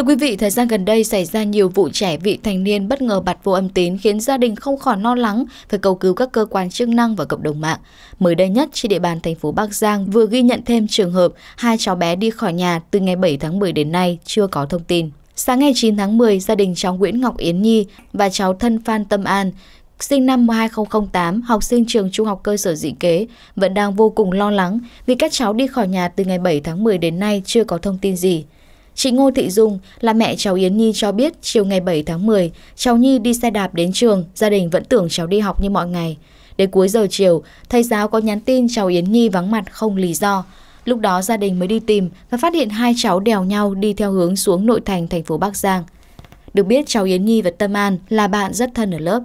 Thưa quý vị, thời gian gần đây xảy ra nhiều vụ trẻ vị thành niên bất ngờ bật vô âm tín khiến gia đình không khỏi lo no lắng, phải cầu cứu các cơ quan chức năng và cộng đồng mạng. Mới đây nhất, trên địa bàn thành phố Bắc Giang vừa ghi nhận thêm trường hợp hai cháu bé đi khỏi nhà từ ngày 7 tháng 10 đến nay chưa có thông tin. Sáng ngày 9 tháng 10, gia đình cháu Nguyễn Ngọc Yến Nhi và cháu thân Phan Tâm An sinh năm 2008, học sinh trường trung học cơ sở dị kế, vẫn đang vô cùng lo lắng vì các cháu đi khỏi nhà từ ngày 7 tháng 10 đến nay chưa có thông tin gì. Chị Ngô Thị Dung là mẹ cháu Yến Nhi cho biết chiều ngày 7 tháng 10, cháu Nhi đi xe đạp đến trường, gia đình vẫn tưởng cháu đi học như mọi ngày. Đến cuối giờ chiều, thầy giáo có nhắn tin cháu Yến Nhi vắng mặt không lý do. Lúc đó gia đình mới đi tìm và phát hiện hai cháu đèo nhau đi theo hướng xuống nội thành thành phố Bắc Giang. Được biết cháu Yến Nhi và Tâm An là bạn rất thân ở lớp.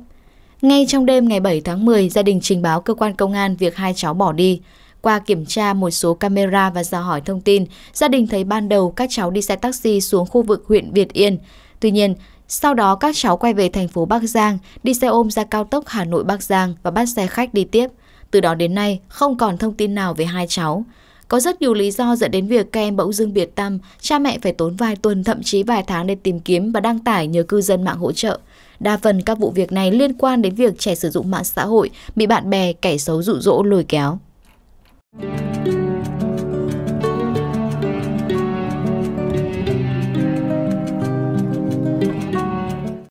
Ngay trong đêm ngày 7 tháng 10, gia đình trình báo cơ quan công an việc hai cháu bỏ đi. Qua kiểm tra một số camera và dò hỏi thông tin, gia đình thấy ban đầu các cháu đi xe taxi xuống khu vực huyện Việt Yên. Tuy nhiên, sau đó các cháu quay về thành phố Bắc Giang, đi xe ôm ra cao tốc Hà Nội Bắc Giang và bắt xe khách đi tiếp. Từ đó đến nay, không còn thông tin nào về hai cháu. Có rất nhiều lý do dẫn đến việc các em bỗng dưng biệt tâm, cha mẹ phải tốn vài tuần thậm chí vài tháng để tìm kiếm và đăng tải nhờ cư dân mạng hỗ trợ. Đa phần các vụ việc này liên quan đến việc trẻ sử dụng mạng xã hội bị bạn bè, kẻ xấu dụ dỗ lôi kéo.